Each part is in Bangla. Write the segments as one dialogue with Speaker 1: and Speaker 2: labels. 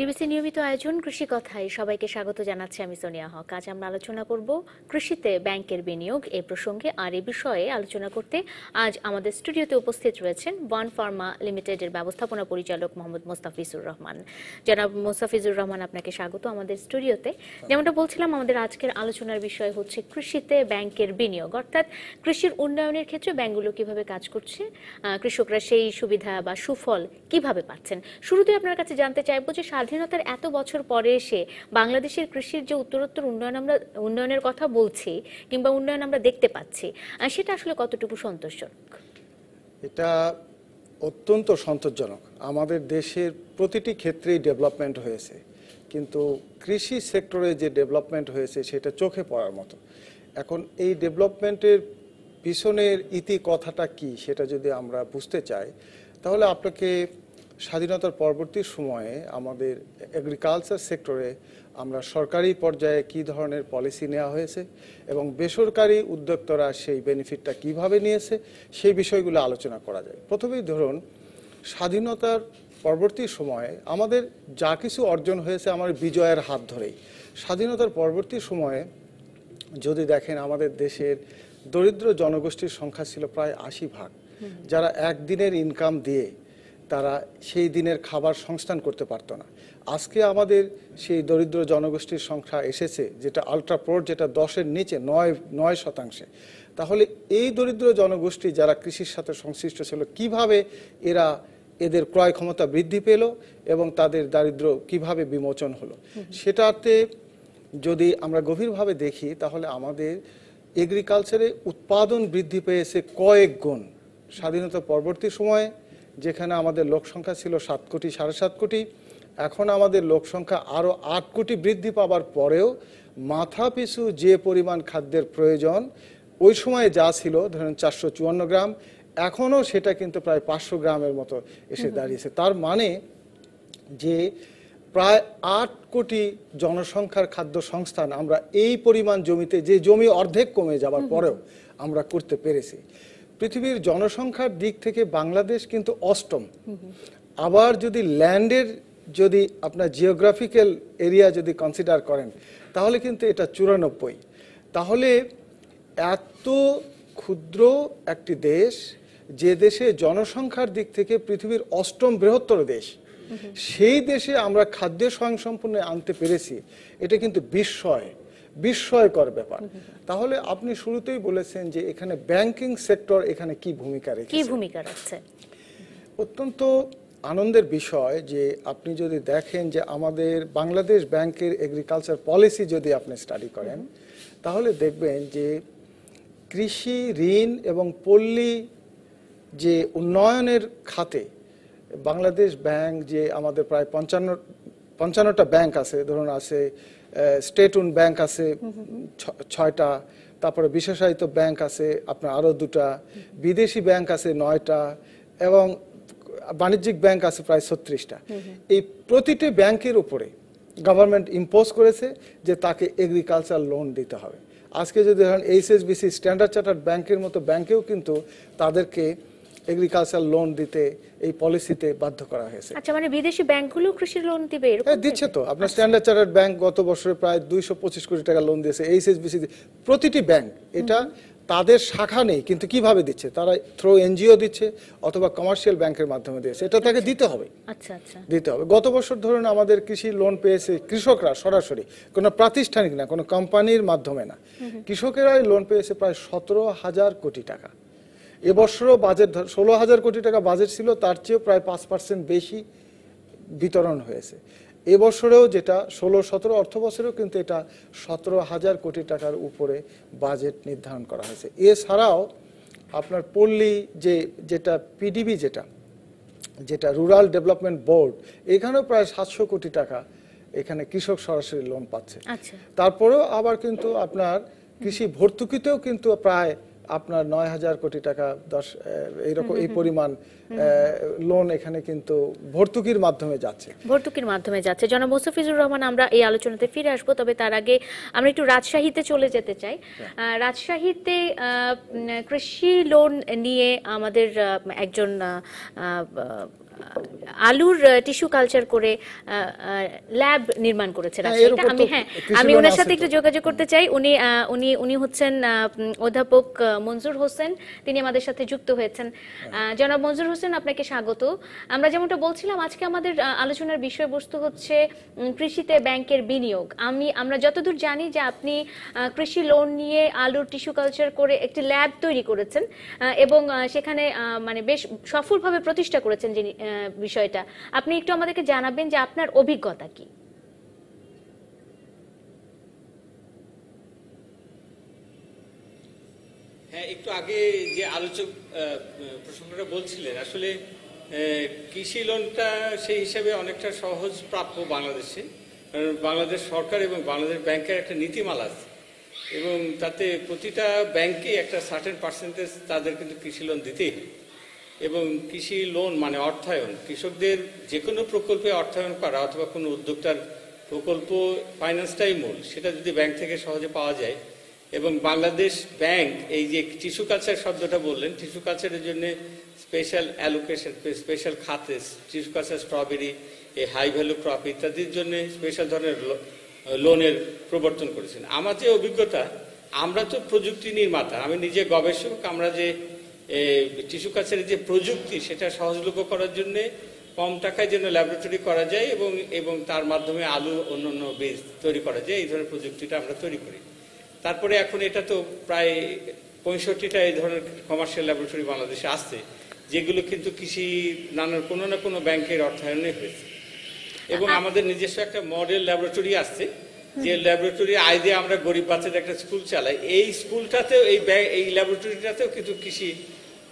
Speaker 1: ডিবিসি নিয়মিত আয়োজন কৃষি কথায় সবাইকে স্বাগত জানাচ্ছি আমি সোনিয়া হক আজ আমরা আলোচনা করব কৃষিতে ব্যাংকের বিনিয়োগ এ প্রসঙ্গে আর এ বিষয়ে আলোচনা করতে আজ আমাদের স্টুডিওতে উপস্থিত রয়েছেন ওয়ান ফার্মা লিমিটেডের ব্যবস্থাপনা পরিচালক মোহাম্মদ মোস্তাফিজুর রহমান জনাব মোস্তাফিজুর রহমান আপনাকে স্বাগত আমাদের স্টুডিওতে যেমনটা বলছিলাম আমাদের আজকের আলোচনার বিষয় হচ্ছে কৃষিতে ব্যাংকের বিনিয়োগ অর্থাৎ কৃষির উন্নয়নের ক্ষেত্রে ব্যাংকগুলো কিভাবে কাজ করছে কৃষকরা সেই সুবিধা বা সুফল কিভাবে পাচ্ছেন শুরুতে আপনার কাছে জানতে চাইবো যে স্বাধীনতার এত বছর পরে এসে বাংলাদেশের কৃষির যে উত্তরোত্তর উন্নয়ন আমরা উন্নয়নের কথা বলছি কিংবা উন্নয়ন আমরা দেখতে পাচ্ছি সেটা আসলে কতটুকু সন্তোষজনক
Speaker 2: এটা অত্যন্ত সন্তোষজনক আমাদের দেশের প্রতিটি ক্ষেত্রেই ডেভেলপমেন্ট হয়েছে কিন্তু কৃষি সেক্টরে যে ডেভেলপমেন্ট হয়েছে সেটা চোখে পড়ার মতো এখন এই ডেভেলপমেন্টের পিছনের ইতি কথাটা কি সেটা যদি আমরা বুঝতে চাই তাহলে আপনাকে স্বাধীনতার পরবর্তী সময়ে আমাদের এগ্রিকালচার সেক্টরে আমরা সরকারি পর্যায়ে কি ধরনের পলিসি নেওয়া হয়েছে এবং বেসরকারি উদ্যোক্তারা সেই বেনিফিটটা কিভাবে নিয়েছে সেই বিষয়গুলো আলোচনা করা যায় প্রথমেই ধরুন স্বাধীনতার পরবর্তী সময়ে আমাদের যা কিছু অর্জন হয়েছে আমার বিজয়ের হাত ধরেই স্বাধীনতার পরবর্তী সময়ে যদি দেখেন আমাদের দেশের দরিদ্র জনগোষ্ঠীর সংখ্যা ছিল প্রায় আশি ভাগ যারা একদিনের ইনকাম দিয়ে তারা সেই দিনের খাবার সংস্থান করতে পারত না আজকে আমাদের সেই দরিদ্র জনগোষ্ঠীর সংখ্যা এসেছে যেটা প্রোড যেটা দশের নিচে নয় নয় শতাংশে তাহলে এই দরিদ্র জনগোষ্ঠী যারা কৃষির সাথে সংশ্লিষ্ট ছিল কিভাবে এরা এদের ক্রয় ক্ষমতা বৃদ্ধি পেল এবং তাদের দারিদ্র কিভাবে বিমোচন হলো সেটাতে যদি আমরা গভীরভাবে দেখি তাহলে আমাদের এগ্রিকালচারে উৎপাদন বৃদ্ধি পেয়েছে কয়েক গুণ স্বাধীনতা পরবর্তী সময়ে যেখানে আমাদের লোক সংখ্যা ছিল সাত কোটি সাড়ে সাত কোটি এখন আমাদের লোক সংখ্যা আরও আট কোটি বৃদ্ধি পাওয়ার পরেও মাথা পিছু যে পরিমাণ খাদ্যের প্রয়োজন ওই সময়ে যা ছিল ধরেন চারশো চুয়ান্ন গ্রাম এখনও সেটা কিন্তু প্রায় পাঁচশো গ্রামের মতো এসে দাঁড়িয়েছে তার মানে যে প্রায় আট কোটি জনসংখ্যার খাদ্য সংস্থান আমরা এই পরিমাণ জমিতে যে জমি অর্ধেক কমে যাবার পরেও আমরা করতে পেরেছি পৃথিবীর জনসংখ্যার দিক থেকে বাংলাদেশ কিন্তু অষ্টম আবার যদি ল্যান্ডের যদি আপনার জিওগ্রাফিক্যাল এরিয়া যদি কনসিডার করেন তাহলে কিন্তু এটা চুরানব্বই তাহলে এত ক্ষুদ্র একটি দেশ যে দেশে জনসংখ্যার দিক থেকে পৃথিবীর অষ্টম বৃহত্তর দেশ সেই দেশে আমরা খাদ্য স্বয়ংসম্পূর্ণ আনতে পেরেছি এটা কিন্তু বিস্ময় বিস্ময়কর ব্যাপার তাহলে আপনি শুরুতেই বলেছেন যে এখানে ব্যাংকিং সেক্টর এখানে কি ভূমিকা রেখেছে কি
Speaker 1: ভূমিকা রাখছে
Speaker 2: অত্যন্ত আনন্দের বিষয় যে আপনি যদি দেখেন যে আমাদের বাংলাদেশ ব্যাংকের এগ্রিকালচার পলিসি যদি আপনি স্টাডি করেন তাহলে দেখবেন যে কৃষি ঋণ এবং পল্লী যে উন্নয়নের খাতে বাংলাদেশ ব্যাংক যে আমাদের প্রায় পঞ্চান্ন পঞ্চান্নটা ব্যাংক আছে ধরুন আছে স্টেট উন ব্যাংক আছে ছয়টা তারপরে বিশেষায়িত ব্যাংক আছে আপনার আরও দুটা বিদেশি ব্যাংক আছে নয়টা এবং বাণিজ্যিক ব্যাংক আছে প্রায় ছত্রিশটা এই প্রতিটি ব্যাংকের উপরে গভর্নমেন্ট ইম্পোজ করেছে যে তাকে এগ্রিকালচার লোন দিতে হবে আজকে যদি ধরেন এইচএসবিসি স্ট্যান্ডার্ড চার্টার্ড ব্যাংকের মতো ব্যাংকেও কিন্তু তাদেরকে এগ্রিকালচার লোন দিতে এই পলিসিতে বাধ্য করা হয়েছে
Speaker 1: আচ্ছা মানে বিদেশি ব্যাংকগুলো কৃষি লোন দিবে এরকম হ্যাঁ
Speaker 2: দিচ্ছে তো আপনার স্ট্যান্ডার্ড চার্টার্ড ব্যাংক গত বছরে প্রায় 225 কোটি টাকা লোন দিয়েছে এইচএসবিসি প্রতিটি ব্যাংক এটা তাদের শাখা নেই কিন্তু কিভাবে দিচ্ছে তারা থ্রো এনজিও দিচ্ছে অথবা কমার্শিয়াল ব্যাংকের মাধ্যমে দিয়েছে এটা তাকে দিতে হবে আচ্ছা আচ্ছা দিতে হবে গত বছর ধরুন আমাদের কৃষি লোন পেয়েছে কৃষকরা সরাসরি কোনো প্রাতিষ্ঠানিক না কোনো কোম্পানির মাধ্যমে না কৃষকেরাই লোন পেয়েছে প্রায় সতেরো হাজার কোটি টাকা এবছরও বাজেট ষোলো হাজার কোটি টাকা বাজেট ছিল তার চেয়েও প্রায় পাঁচ পার্সেন্ট বেশি বিতরণ হয়েছে এবছরেও যেটা ষোলো সতেরো অর্থ বছরেও কিন্তু এটা সতেরো হাজার কোটি টাকার উপরে বাজেট নির্ধারণ করা হয়েছে এছাড়াও আপনার পল্লী যে যেটা পিডিবি যেটা যেটা রুরাল ডেভেলপমেন্ট বোর্ড এখানেও প্রায় সাতশো কোটি টাকা এখানে কৃষক সরাসরি লোন পাচ্ছে আচ্ছা। তারপরেও আবার কিন্তু আপনার কৃষি ভর্তুকিতেও কিন্তু প্রায় আপনার নয় হাজার কোটি টাকা দশ এইরকম এই পরিমাণ লোন এখানে কিন্তু ভর্তুকির মাধ্যমে যাচ্ছে
Speaker 1: ভর্তুকির মাধ্যমে যাচ্ছে জনাব মুস্তাফিজুর রহমান আমরা এই আলোচনাতে ফিরে আসব তবে তার আগে আমরা একটু রাজশাহীতে চলে যেতে চাই হ্যাঁ। রাজশাহীতে কৃষি লোন নিয়ে আমাদের একজন আলুর টিস্যু কালচার করে ল্যাব নির্মাণ করেছে হ্যাঁ, আচ্ছা, আমি হ্যাঁ আমি ওনার সাথে একটু যোগাযোগ করতে চাই উনি উনি উনি হচ্ছেন অধ্যাপক হোসেন তিনি আমাদের সাথে যুক্ত হয়েছেন হ্যাঁ। জনাব হোসেন আপনাকে স্বাগত আমরা যেমনটা বলছিলাম আজকে আমাদের আলোচনার বিষয়বস্তু হচ্ছে কৃষিতে ব্যাংকের বিনিয়োগ আমি আমরা যতদূর জানি যে আপনি কৃষি লোন নিয়ে আলুর টিস্যু কালচার করে একটি ল্যাব তৈরি করেছেন এবং সেখানে মানে বেশ সফলভাবে প্রতিষ্ঠা করেছেন যিনি বিষয়টা আপনি একটু আমাদেরকে জানাবেন যে আপনার অভিজ্ঞতা কি
Speaker 3: হ্যাঁ একটু আগে যে আলোচক প্রসঙ্গটা বলছিলেন আসলে কৃষি লোনটা সেই হিসাবে অনেকটা সহজ প্রাপ্য বাংলাদেশে বাংলাদেশ সরকার এবং বাংলাদেশ ব্যাংকের একটা নীতিমালা আছে এবং তাতে প্রতিটা ব্যাংকে একটা সার্টেন পার্সেন্টেজ তাদের কিন্তু কৃষি লোন দিতেই হয় এবং কৃষি লোন মানে অর্থায়ন কৃষকদের যে কোনো প্রকল্পে অর্থায়ন করা অথবা কোনো উদ্যোক্তার প্রকল্প ফাইন্যান্সটাই মূল সেটা যদি ব্যাংক থেকে সহজে পাওয়া যায় এবং বাংলাদেশ ব্যাংক এই যে টিস্যু কালচার শব্দটা বললেন টিস্যু কালচারের জন্য স্পেশাল অ্যালোকেশন স্পেশাল খাতে টিস্যু কালচার স্ট্রবেরি এই হাই ভ্যালু ক্রপ ইত্যাদির জন্য স্পেশাল ধরনের লোনের প্রবর্তন করেছেন আমার যে অভিজ্ঞতা আমরা তো প্রযুক্তি নির্মাতা আমি নিজে গবেষক আমরা যে টিস্যু কালচারের যে প্রযুক্তি সেটা সহজলভ্য করার জন্য কম টাকায় যেন ল্যাবরেটরি করা যায় এবং এবং তার মাধ্যমে আলু অন্য অন্য বীজ তৈরি করা যায় এই ধরনের প্রযুক্তিটা আমরা তৈরি করি তারপরে এখন এটা তো প্রায় পঁয়ষট্টিটা এই ধরনের কমার্শিয়াল ল্যাবরেটরি বাংলাদেশে আসছে যেগুলো কিন্তু কৃষি নানার কোনো না কোনো ব্যাংকের অর্থায়নে হয়েছে এবং আচ্ছা। আমাদের নিজস্ব একটা মডেল ল্যাবরেটরি আসছে যে ল্যাবরেটরি আয় আমরা গরিব বাচ্চাদের একটা স্কুল চালাই এই স্কুলটাতেও এই এই ল্যাবরেটরিটাতেও কিছু কৃষি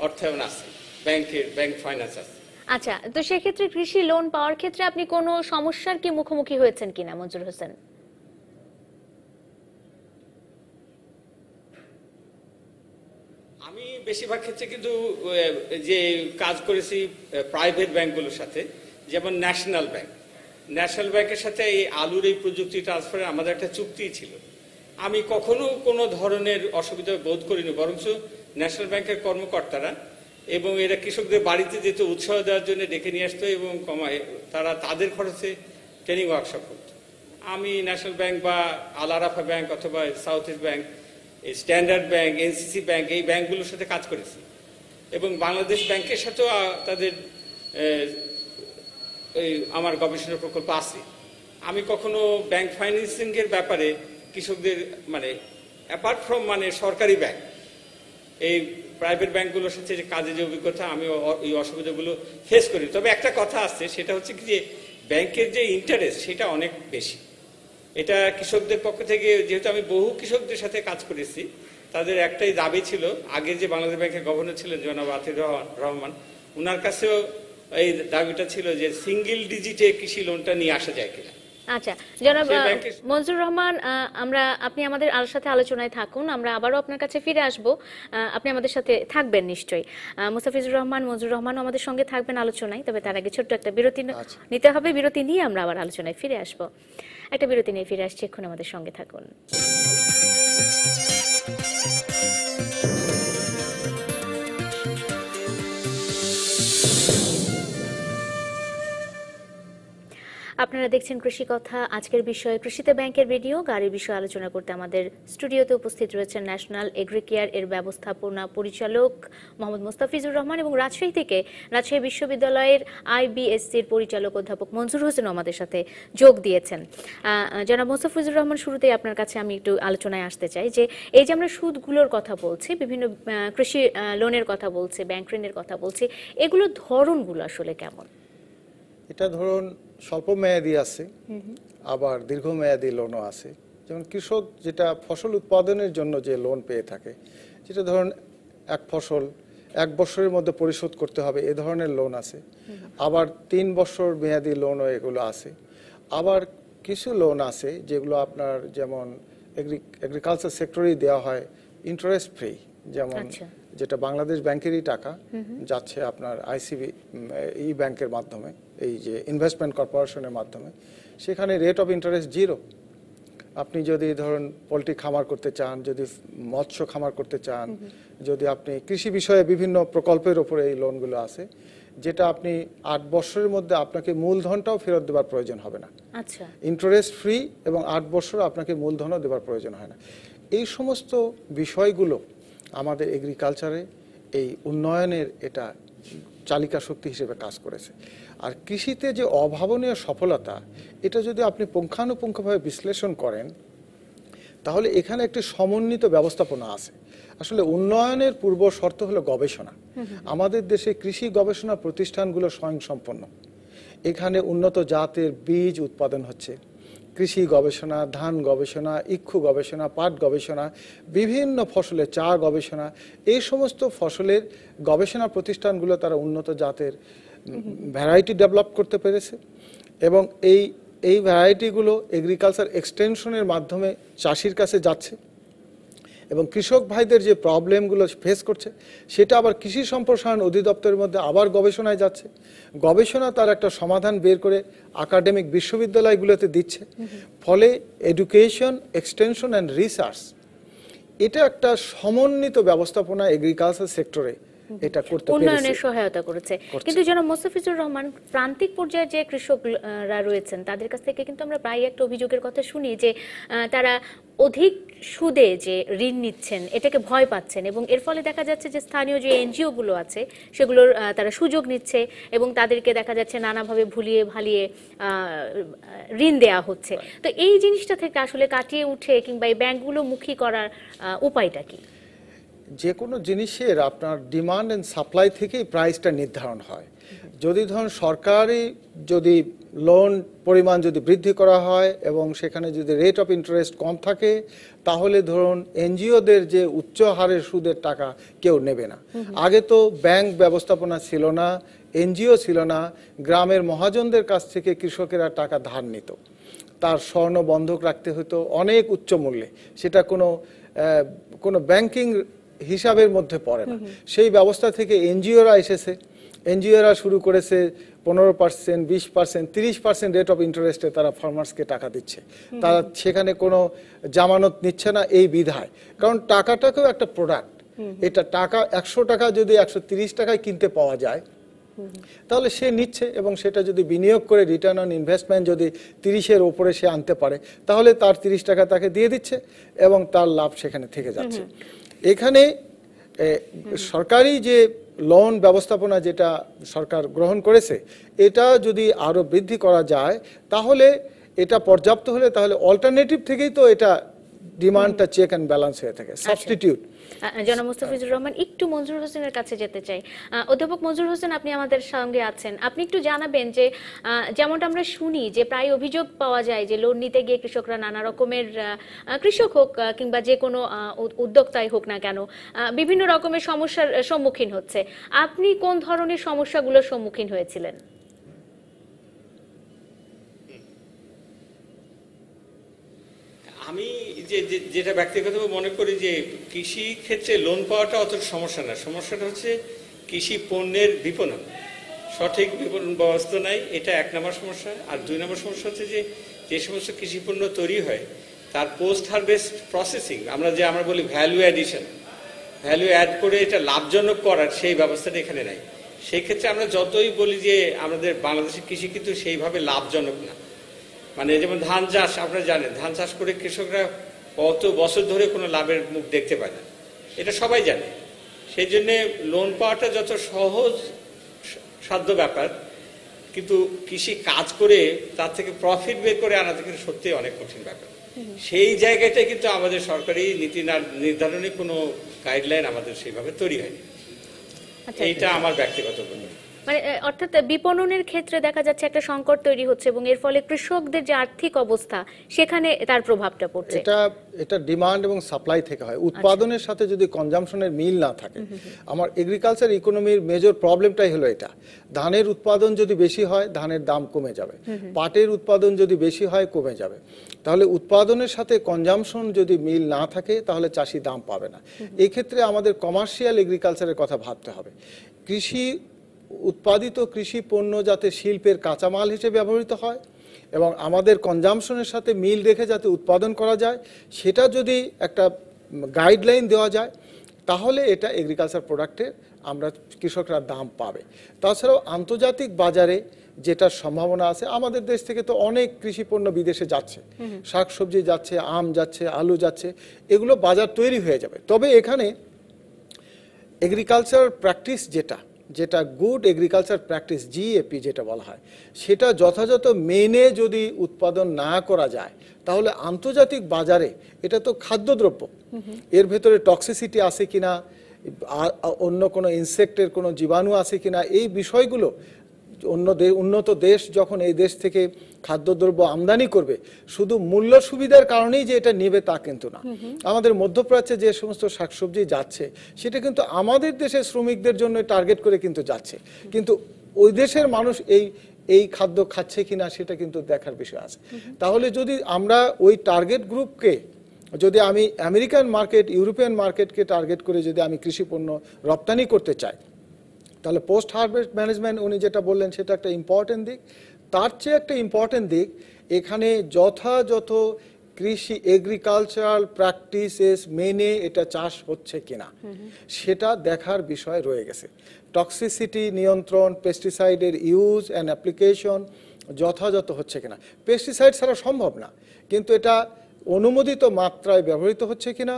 Speaker 3: অর্থায়ন আছে ব্যাংকের ব্যাংক ফাইন্যান্স আছে
Speaker 1: আচ্ছা তো সেক্ষেত্রে কৃষি লোন পাওয়ার ক্ষেত্রে আপনি কোন সমস্যার কি মুখোমুখি হয়েছেন কিনা মঞ্জুর হোসেন
Speaker 3: আমি বেশিরভাগ ক্ষেত্রে কিন্তু যে কাজ করেছি প্রাইভেট ব্যাংকগুলোর সাথে যেমন ন্যাশনাল ব্যাংক ন্যাশনাল ব্যাংকের সাথে এই আলুর এই প্রযুক্তি ট্রান্সফারের আমাদের একটা চুক্তি ছিল আমি কখনো কোনো ধরনের অসুবিধা বোধ করিনি বরঞ্চ ন্যাশনাল ব্যাংকের কর্মকর্তারা এবং এরা কৃষকদের বাড়িতে যেতে উৎসাহ দেওয়ার জন্য ডেকে নিয়ে আসতো এবং কমায় তারা তাদের খরচে ট্রেনিং ওয়ার্কশপ করত আমি ন্যাশনাল ব্যাংক বা আল আরাফা ব্যাংক অথবা South East Bank Standard Bank NCC Bank এই ব্যাংকগুলোর সাথে কাজ করেছি এবং বাংলাদেশ ব্যাংকের সাথেও তাদের এই আমার গবেষণা প্রকল্প আছে আমি কখনো ব্যাংক ফাইন্যান্সিংয়ের ব্যাপারে কৃষকদের মানে অ্যাপার্ট ফ্রম মানে সরকারি ব্যাংক এই প্রাইভেট ব্যাংকগুলোর সাথে যে কাজে যে অভিজ্ঞতা আমি এই অসুবিধাগুলো ফেস করি তবে একটা কথা আছে সেটা হচ্ছে কি যে ব্যাংকের যে ইন্টারেস্ট সেটা অনেক বেশি এটা কৃষকদের পক্ষ থেকে যেহেতু আমি বহু কৃষকদের সাথে কাজ করেছি তাদের একটাই দাবি ছিল আগে যে বাংলাদেশ ব্যাংকের গভর্নর ছিলেন জনাব আতির রহমান ওনার কাছেও এই দাবিটা ছিল যে সিঙ্গেল ডিজিটে কৃষি লোনটা নিয়ে আসা
Speaker 1: যায় কিনা আচ্ছা জনাব মনজুর রহমান আমরা আপনি আমাদের আর সাথে আলোচনায় থাকুন আমরা আবারও আপনার কাছে ফিরে আসব আপনি আমাদের সাথে থাকবেন নিশ্চয়ই মুসাফিজুর রহমান মনজুর রহমান আমাদের সঙ্গে থাকবেন আলোচনায় তবে তার আগে ছোট্ট একটা বিরতি আচ্ছা। নিতে হবে বিরতি নিয়ে আমরা আবার আলোচনায় ফিরে আসব একটা বিরতি নিয়ে ফিরে আসছি এক্ষুনি আমাদের সঙ্গে থাকুন আপনারা দেখছেন কৃষি কথা আজকের বিষয় কৃষিতে ব্যাংকের ভিডিও গাড়ির বিষয়ে আলোচনা করতে আমাদের স্টুডিওতে উপস্থিত রয়েছেন ন্যাশনাল এগ্রিকেয়ার এর ব্যবস্থাপনা পরিচালক মোহাম্মদ মোস্তাফিজুর রহমান এবং রাজশাহী থেকে রাজশাহী বিশ্ববিদ্যালয়ের আইবিএসসির পরিচালক অধ্যাপক মঞ্জুর হোসেন আমাদের সাথে যোগ দিয়েছেন জনাব মোস্তাফিজুর রহমান শুরুতে আপনার কাছে আমি একটু আলোচনায় আসতে চাই যে এই যে আমরা সুদগুলোর কথা বলছি বিভিন্ন কৃষি লোনের কথা বলছি ব্যাংক ঋণের কথা বলছি এগুলোর ধরনগুলো আসলে কেমন
Speaker 2: এটা ধরুন স্বল্প মেয়াদি আছে আবার দীর্ঘমেয়াদী লোনও আছে যেমন কৃষক যেটা ফসল উৎপাদনের জন্য যে লোন পেয়ে থাকে যেটা ধরুন এক ফসল এক বছরের মধ্যে পরিশোধ করতে হবে এ ধরনের লোন আছে আবার তিন বছর মেয়াদি লোনও এগুলো আছে আবার কিছু লোন আছে যেগুলো আপনার যেমন এগ্রিকালচার সেক্টরেই দেওয়া হয় ইন্টারেস্ট ফ্রি যেমন আচ্ছা। যেটা বাংলাদেশ ব্যাংকেরই টাকা যাচ্ছে আপনার আইসিবি ই ব্যাংকের মাধ্যমে এই যে ইনভেস্টমেন্ট কর্পোরেশনের মাধ্যমে সেখানে রেট অফ ইন্টারেস্ট জিরো আপনি যদি ধরুন পোলট্রি খামার করতে চান যদি মৎস্য খামার করতে চান যদি আপনি কৃষি বিষয়ে বিভিন্ন প্রকল্পের ওপরে এই লোনগুলো আছে যেটা আপনি আট বছরের মধ্যে আপনাকে মূলধনটাও ফেরত দেওয়ার প্রয়োজন হবে না আচ্ছা ইন্টারেস্ট ফ্রি এবং আট বছর আপনাকে মূলধনও দেওয়ার প্রয়োজন হয় না এই সমস্ত বিষয়গুলো আমাদের এগ্রিকালচারে এই উন্নয়নের এটা চালিকা শক্তি হিসেবে কাজ করেছে আর কৃষিতে যে অভাবনীয় সফলতা এটা যদি আপনি পুঙ্খানুপুঙ্খভাবে বিশ্লেষণ করেন তাহলে এখানে একটি সমন্বিত ব্যবস্থাপনা আছে আসলে উন্নয়নের পূর্ব শর্ত হলো গবেষণা আমাদের দেশে কৃষি গবেষণা প্রতিষ্ঠানগুলো স্বয়ংসম্পন্ন এখানে উন্নত জাতের বীজ উৎপাদন হচ্ছে কৃষি গবেষণা ধান গবেষণা ইক্ষু গবেষণা পাট গবেষণা বিভিন্ন ফসলের চা গবেষণা এই সমস্ত ফসলের গবেষণা প্রতিষ্ঠানগুলো তারা উন্নত জাতের ভ্যারাইটি ডেভেলপ করতে পেরেছে এবং এই এই ভ্যারাইটিগুলো এগ্রিকালচার এক্সটেনশনের মাধ্যমে চাষির কাছে যাচ্ছে এবং কৃষক ভাইদের যে প্রবলেমগুলো ফেস করছে সেটা আবার কৃষি সম্প্রসারণ অধিদপ্তরের মধ্যে আবার গবেষণায় যাচ্ছে গবেষণা তার একটা সমাধান বের করে একাডেমিক বিশ্ববিদ্যালয়গুলোতে দিচ্ছে ফলে এডুকেশন এক্সটেনশন অ্যান্ড রিসার্চ এটা একটা সমন্বিত ব্যবস্থাপনা এগ্রিকালচার সেক্টরে এটা করতে উন্নয়নে
Speaker 1: সহায়তা করেছে কিন্তু যেন মোস্তাফিজুর রহমান প্রান্তিক পর্যায়ে যে কৃষকরা রয়েছেন তাদের কাছ থেকে কিন্তু আমরা প্রায় একটা অভিযোগের কথা শুনি যে তারা অধিক সুদে যে ঋণ নিচ্ছেন এটাকে ভয় পাচ্ছেন এবং এর ফলে দেখা যাচ্ছে যে স্থানীয় যে এনজিও গুলো আছে সেগুলোর তারা সুযোগ নিচ্ছে এবং তাদেরকে দেখা যাচ্ছে নানাভাবে ভুলিয়ে ভালিয়ে ঋণ দেয়া হচ্ছে তো এই জিনিসটা থেকে আসলে কাটিয়ে উঠে কিংবা এই ব্যাংকগুলো মুখী করার উপায়টা কি
Speaker 2: যে কোনো জিনিসের আপনার ডিমান্ড অ্যান্ড সাপ্লাই থেকেই প্রাইসটা নির্ধারণ হয় যদি ধরুন সরকারি যদি লোন পরিমাণ যদি বৃদ্ধি করা হয় এবং সেখানে যদি রেট অফ ইন্টারেস্ট কম থাকে তাহলে ধরুন এনজিওদের যে উচ্চ হারে সুদের টাকা কেউ নেবে না আগে তো ব্যাংক ব্যবস্থাপনা ছিল না এনজিও ছিল না গ্রামের মহাজনদের কাছ থেকে কৃষকেরা টাকা ধার নিত তার স্বর্ণ বন্ধক রাখতে হতো অনেক উচ্চ মূল্যে সেটা কোনো কোনো ব্যাংকিং হিসাবের মধ্যে পড়ে না সেই ব্যবস্থা থেকে এনজিওরা এসেছে এনজিওরা শুরু করেছে পনেরো পার্সেন্ট বিশ পার্সেন্ট তিরিশ পার্সেন্ট রেট অফ ইন্টারেস্টে তারা ফার্মার্সকে টাকা দিচ্ছে তারা সেখানে কোনো জামানত নিচ্ছে না এই বিধায় কারণ টাকাটাকেও একটা প্রোডাক্ট এটা টাকা একশো টাকা যদি একশো তিরিশ টাকায় কিনতে পাওয়া যায় তাহলে সে নিচ্ছে এবং সেটা যদি বিনিয়োগ করে রিটার্ন অন ইনভেস্টমেন্ট যদি তিরিশের ওপরে সে আনতে পারে তাহলে তার তিরিশ টাকা তাকে দিয়ে দিচ্ছে এবং তার লাভ সেখানে থেকে যাচ্ছে এখানে সরকারি যে লোন ব্যবস্থাপনা যেটা সরকার গ্রহণ করেছে এটা যদি আরও বৃদ্ধি করা যায় তাহলে এটা পর্যাপ্ত হলে তাহলে অল্টারনেটিভ থেকেই তো এটা ডিমান্ডটা চেক এন্ড ব্যালেন্স হয়ে থাকে সাবস্টিটিউট
Speaker 1: আচ্ছা। জনাব মুস্তাফিজুর রহমান একটু মনজুর হোসেনের কাছে যেতে চাই অধ্যাপক মনজুর হোসেন আপনি আমাদের সঙ্গে আছেন আপনি একটু জানাবেন যে যেমনটা আমরা শুনি যে প্রায় অভিযোগ পাওয়া যায় যে লোন নিতে গিয়ে কৃষকরা নানা রকমের কৃষক হোক কিংবা যে কোনো উদ্যোক্তাই হোক না কেন বিভিন্ন রকমের সমস্যার সম্মুখীন হচ্ছে আপনি কোন ধরনের সমস্যাগুলোর সম্মুখীন হয়েছিলেন
Speaker 3: আমি যে যেটা ব্যক্তিগতভাবে মনে করি যে কৃষি ক্ষেত্রে লোন পাওয়াটা অত সমস্যা না সমস্যাটা হচ্ছে কৃষি পণ্যের বিপণন সঠিক বিপণন ব্যবস্থা নাই এটা এক নম্বর সমস্যা আর দুই নম্বর সমস্যা হচ্ছে যে যে সমস্ত কৃষি পণ্য তৈরি হয় তার পোস্ট হারভেস্ট প্রসেসিং আমরা যে আমরা বলি ভ্যালু অ্যাডিশন ভ্যালু অ্যাড করে এটা লাভজনক করার সেই ব্যবস্থাটা এখানে নাই সেই ক্ষেত্রে আমরা যতই বলি যে আমাদের বাংলাদেশের কৃষি কিন্তু সেইভাবে লাভজনক না মানে যেমন ধান চাষ আপনারা জানেন ধান চাষ করে কৃষকরা কত বছর ধরে কোনো লাভের মুখ দেখতে পায় না এটা সবাই জানে সেই জন্যে লোন পাওয়াটা যত সহজ সাধ্য ব্যাপার কিন্তু কৃষি কাজ করে তার থেকে প্রফিট বের করে আনাতে কিন্তু সত্যি অনেক কঠিন ব্যাপার সেই জায়গাটা কিন্তু আমাদের সরকারি নীতি নির্ধারণে কোনো গাইডলাইন আমাদের সেইভাবে তৈরি হয়নি
Speaker 1: আচ্ছা, আচ্ছা। এইটা আমার
Speaker 3: ব্যক্তিগত বন্ধু
Speaker 1: মানে অর্থাৎ বিপণনের ক্ষেত্রে দেখা যাচ্ছে একটা সংকট তৈরি হচ্ছে এবং এর ফলে কৃষকদের যে আর্থিক অবস্থা সেখানে তার প্রভাবটা পড়ছে এটা
Speaker 2: এটা ডিমান্ড এবং সাপ্লাই থেকে হয় উৎপাদনের সাথে যদি কনজামশনের মিল না থাকে আমার এগ্রিকালচার ইকোনমির মেজর প্রবলেমটাই হলো এটা ধানের উৎপাদন যদি বেশি হয় ধানের দাম কমে যাবে পাটের উৎপাদন যদি বেশি হয় কমে যাবে তাহলে উৎপাদনের সাথে কনজামশন যদি মিল না থাকে তাহলে চাষি দাম পাবে না এক্ষেত্রে আমাদের কমার্শিয়াল এগ্রিকালচারের কথা ভাবতে হবে কৃষি উৎপাদিত কৃষি পণ্য যাতে শিল্পের কাঁচামাল হিসেবে ব্যবহৃত হয় এবং আমাদের কনজামশনের সাথে মিল রেখে যাতে উৎপাদন করা যায় সেটা যদি একটা গাইডলাইন দেওয়া যায় তাহলে এটা এগ্রিকালচার প্রোডাক্টের আমরা কৃষকরা দাম পাবে তাছাড়াও আন্তর্জাতিক বাজারে যেটা সম্ভাবনা আছে আমাদের দেশ থেকে তো অনেক কৃষি পণ্য বিদেশে যাচ্ছে শাকসবজি যাচ্ছে আম যাচ্ছে আলু যাচ্ছে এগুলো বাজার তৈরি হয়ে যাবে তবে এখানে এগ্রিকালচার প্র্যাকটিস যেটা যেটা গুড এগ্রিকালচার প্র্যাকটিস জিএপি যেটা বলা হয় সেটা যথাযথ মেনে যদি উৎপাদন না করা যায় তাহলে আন্তর্জাতিক বাজারে এটা তো খাদ্যদ্রব্য এর ভেতরে টক্সিসিটি আছে কিনা অন্য কোনো ইনসেক্টের কোনো জীবাণু আছে কিনা এই বিষয়গুলো অন্য উন্নত দেশ যখন এই দেশ থেকে খাদ্যদ্রব্য আমদানি করবে শুধু মূল্য সুবিধার কারণেই যে এটা নেবে তা কিন্তু না আমাদের মধ্যপ্রাচ্যে যে সমস্ত শাকসবজি যাচ্ছে সেটা কিন্তু আমাদের দেশের শ্রমিকদের জন্য টার্গেট করে কিন্তু যাচ্ছে কিন্তু ওই দেশের মানুষ এই এই খাদ্য খাচ্ছে কিনা সেটা কিন্তু দেখার বিষয় আছে তাহলে যদি আমরা ওই টার্গেট গ্রুপকে যদি আমি আমেরিকান মার্কেট ইউরোপিয়ান মার্কেটকে টার্গেট করে যদি আমি কৃষি পণ্য রপ্তানি করতে চাই তাহলে পোস্ট হারভেস্ট ম্যানেজমেন্ট উনি যেটা বললেন সেটা একটা ইম্পর্টেন্ট দিক তার চেয়ে একটা ইম্পর্টেন্ট দিক এখানে যথাযথ কৃষি এগ্রিকালচারাল প্র্যাকটিসেস মেনে এটা চাষ হচ্ছে কিনা সেটা দেখার বিষয় রয়ে গেছে টক্সিসিটি নিয়ন্ত্রণ পেস্টিসাইডের ইউজ অ্যান্ড অ্যাপ্লিকেশন যথাযথ হচ্ছে কিনা পেস্টিসাইড ছাড়া সম্ভব না কিন্তু এটা অনুমোদিত মাত্রায় ব্যবহৃত হচ্ছে কিনা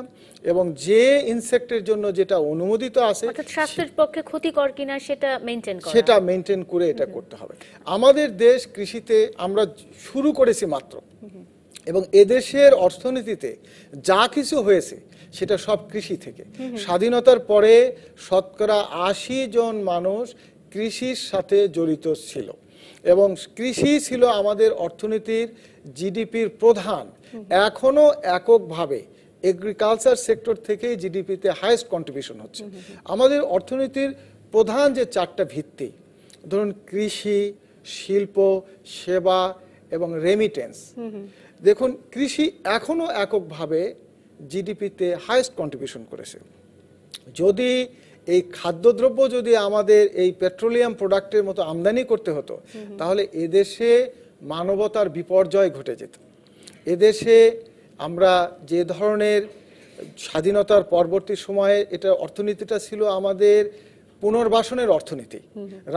Speaker 2: এবং যে ইনসেক্টের জন্য যেটা অনুমোদিত আছে
Speaker 1: স্বাস্থ্যের পক্ষে ক্ষতিকর কিনা সেটা মেনটেন সেটা
Speaker 2: মেনটেন করে এটা করতে হবে আমাদের দেশ কৃষিতে আমরা শুরু করেছি মাত্র এবং এদেশের অর্থনীতিতে যা কিছু হয়েছে সেটা সব কৃষি থেকে স্বাধীনতার পরে শতকরা আশি জন মানুষ কৃষির সাথে জড়িত ছিল এবং কৃষি ছিল আমাদের অর্থনীতির জিডিপির প্রধান এখনো এককভাবে এগ্রিকালচার সেক্টর থেকেই জিডিপিতে হায়েস্ট কন্ট্রিবিউশন হচ্ছে আমাদের অর্থনীতির প্রধান যে চারটা ভিত্তি ধরুন কৃষি শিল্প সেবা এবং রেমিটেন্স দেখুন কৃষি এখনো এককভাবে জিডিপিতে হায়েস্ট কন্ট্রিবিউশন করেছে যদি এই খাদ্যদ্রব্য যদি আমাদের এই পেট্রোলিয়াম প্রোডাক্টের মতো আমদানি করতে হতো তাহলে এদেশে মানবতার বিপর্যয় ঘটে যেত এদেশে আমরা যে ধরনের স্বাধীনতার পরবর্তী সময়ে এটা অর্থনীতিটা ছিল আমাদের পুনর্বাসনের অর্থনীতি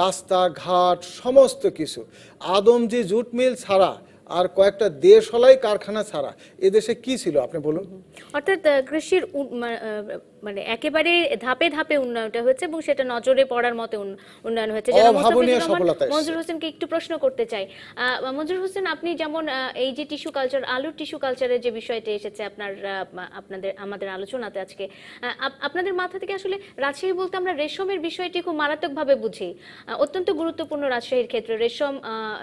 Speaker 2: রাস্তা ঘাট সমস্ত কিছু আদম যে জুট মিল ছাড়া আর কয়েকটা দেশ হলাই কারখানা ছাড়া এদেশে কি ছিল আপনি বলুন
Speaker 1: অর্থাৎ কৃষির মানে একেবারে ধাপে ধাপে উন্নয়নটা হয়েছে এবং সেটা নজরে পড়ার মতো উন্নয়ন হয়েছে মঞ্জুর হোসেনকে একটু প্রশ্ন করতে চাই মঞ্জুর হোসেন আপনি যেমন এই যে টিস্যু কালচার আলু টিস্যু কালচারের যে বিষয়টি এসেছে আপনার আপনাদের আমাদের আলোচনাতে আজকে আপনাদের মাথা থেকে আসলে রাজশাহী বলতে আমরা রেশমের বিষয়টি খুব মারাত্মকভাবে বুঝি অত্যন্ত গুরুত্বপূর্ণ রাজশাহীর ক্ষেত্রে রেশম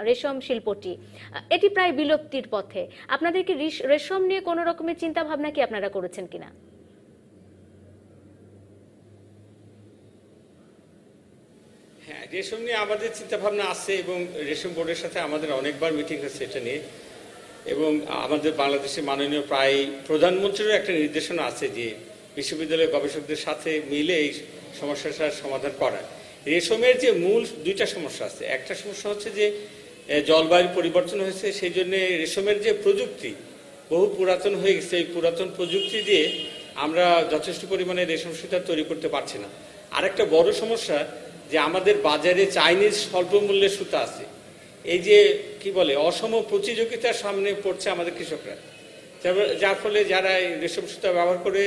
Speaker 1: রেশম শিল্পটি এটি প্রায় বিলুপ্তির পথে আপনাদের কি রেশম নিয়ে কোনো রকমের চিন্তা ভাবনা কি আপনারা করেছেন কিনা
Speaker 3: হ্যাঁ রেশম নিয়ে আমাদের চিন্তা ভাবনা আছে এবং রেশম বোর্ডের সাথে আমাদের অনেকবার মিটিং হয়েছে এটা নিয়ে এবং আমাদের বাংলাদেশের মাননীয় প্রায় প্রধানমন্ত্রীরও একটা নির্দেশনা আছে যে বিশ্ববিদ্যালয়ের গবেষকদের সাথে মিলে এই সমস্যাটার সমাধান করা রেশমের যে মূল দুইটা সমস্যা আছে একটা সমস্যা হচ্ছে যে জলবায়ুর পরিবর্তন হয়েছে সেই জন্যে রেশমের যে প্রযুক্তি বহু পুরাতন হয়ে গেছে এই পুরাতন প্রযুক্তি দিয়ে আমরা যথেষ্ট পরিমাণে রেশম সুতা তৈরি করতে পারছি না আরেকটা বড় সমস্যা যে আমাদের বাজারে চাইনিজ স্বল্পমূল্যে সুতা আছে এই যে কি বলে অসম প্রতিযোগিতার সামনে পড়ছে আমাদের কৃষকরা যার ফলে যারা রেশম সুতা ব্যবহার করে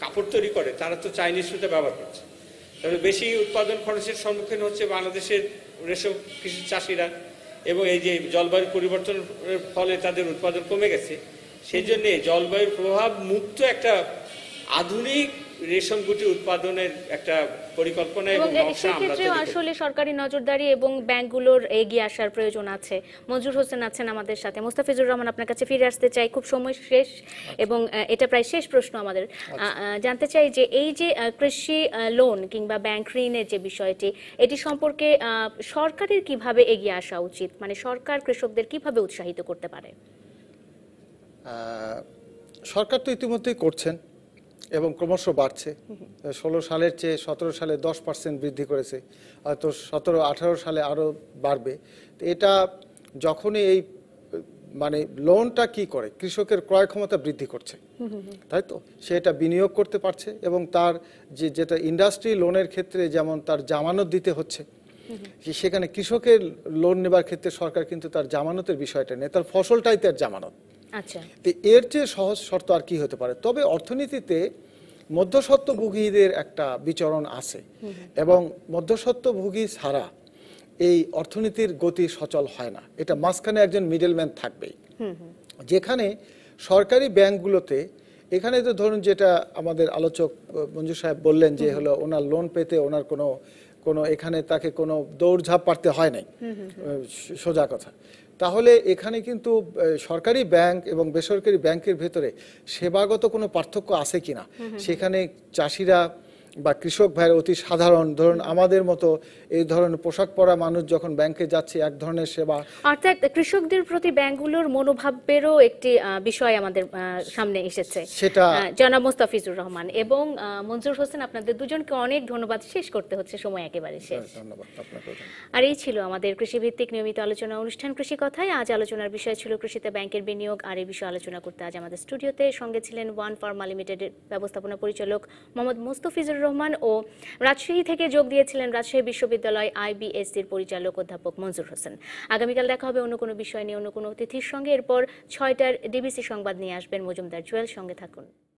Speaker 3: কাপড় তৈরি করে তারা তো চাইনিজ সুতা ব্যবহার করছে তবে বেশি উৎপাদন খরচের সম্মুখীন হচ্ছে বাংলাদেশের রেশম কৃষি চাষিরা এবং এই যে জলবায়ুর পরিবর্তনের ফলে তাদের উৎপাদন কমে গেছে সেই জন্যে জলবায়ুর প্রভাব মুক্ত একটা আধুনিক রেশম গুটি উৎপাদনের একটা পরিকল্পনা এবং আসলে
Speaker 1: সরকারি নজরদারি এবং ব্যাংকগুলোর এগিয়ে আসার প্রয়োজন আছে হোসেন আছেন আমাদের সাথে মোস্তাফিজুর রহমান আপনার কাছে ফিরে আসতে চাই খুব সময় শেষ এবং এটা প্রায় শেষ প্রশ্ন আমাদের আচ্ছা। জানতে চাই যে এই যে কৃষি লোন কিংবা ব্যাংক ঋণের যে বিষয়টি এটি সম্পর্কে সরকারের কিভাবে এগিয়ে আসা উচিত মানে সরকার কৃষকদের কিভাবে উৎসাহিত করতে পারে
Speaker 2: সরকার তো ইতিমধ্যেই করছেন এবং ক্রমশ বাড়ছে ষোলো সালের চেয়ে সতেরো সালে দশ পার্সেন্ট বৃদ্ধি করেছে হয়তো সতেরো আঠারো সালে আরও বাড়বে এটা যখনই এই মানে লোনটা কি করে কৃষকের ক্রয় ক্ষমতা বৃদ্ধি করছে তাই তো সে এটা বিনিয়োগ করতে পারছে এবং তার যে যেটা ইন্ডাস্ট্রি লোনের ক্ষেত্রে যেমন তার জামানত দিতে হচ্ছে সেখানে কৃষকের লোন নেবার ক্ষেত্রে সরকার কিন্তু তার জামানতের বিষয়টা নেই তার ফসলটাই তার জামানত আচ্ছা। এর চেয়ে সহজ শর্ত আর কি হতে পারে তবে অর্থনীতিতে মধ্যস্বত্বভোগীদের একটা বিচরণ আছে এবং মধ্যস্বত্বভোগী ছাড়া এই অর্থনীতির গতি সচল হয় না এটা মাঝখানে একজন মিডলম্যান থাকবেই যেখানে সরকারি ব্যাংকগুলোতে এখানে তো ধরুন যেটা আমাদের আলোচক মঞ্জু সাহেব বললেন যে হলো ওনার লোন পেতে ওনার কোনো কোনো এখানে তাকে কোনো দৌড়ঝাঁপ পারতে হয় নাই সোজা কথা তাহলে এখানে কিন্তু সরকারি ব্যাংক এবং বেসরকারি ব্যাংকের ভেতরে সেবাগত কোনো পার্থক্য আছে কিনা সেখানে চাষিরা বা কৃষক ভাইয়ের অতি সাধারণ ধরুন আমাদের মতো এই ধরনের পোশাক পরা মানুষ যখন ব্যাংকে যাচ্ছে এক ধরনের সেবা
Speaker 1: অর্থাৎ কৃষকদের প্রতি ব্যাংকগুলোর মনোভাবেরও একটি বিষয় আমাদের সামনে এসেছে সেটা জনাব মোস্তাফিজুর রহমান এবং মঞ্জুর হোসেন আপনাদের দুজনকে অনেক ধন্যবাদ শেষ করতে হচ্ছে সময় একেবারে শেষ হ্যাঁ, ধন্যবাদ আর এই ছিল আমাদের কৃষি ভিত্তিক নিয়মিত আলোচনা অনুষ্ঠান কৃষি কথায় আজ আলোচনার বিষয় ছিল কৃষিতে ব্যাংকের বিনিয়োগ আর এই বিষয়ে আলোচনা করতে আজ আমাদের স্টুডিওতে সঙ্গে ছিলেন ওয়ান ফার্মা লিমিটেডের ব্যবস্থাপনা পরিচালক মোহাম্মদ মোস্তফিজুর রহমান ও রাজশাহী থেকে যোগ দিয়েছিলেন রাজশাহী বিশ্ববিদ্যালয় আইবিএসসির পরিচালক অধ্যাপক মঞ্জুর হোসেন আগামীকাল দেখা হবে অন্য কোনো বিষয় নিয়ে অন্য কোনো অতিথির সঙ্গে এরপর ছয়টার ডিবিসি সংবাদ নিয়ে আসবেন মজুমদার জুয়েল সঙ্গে থাকুন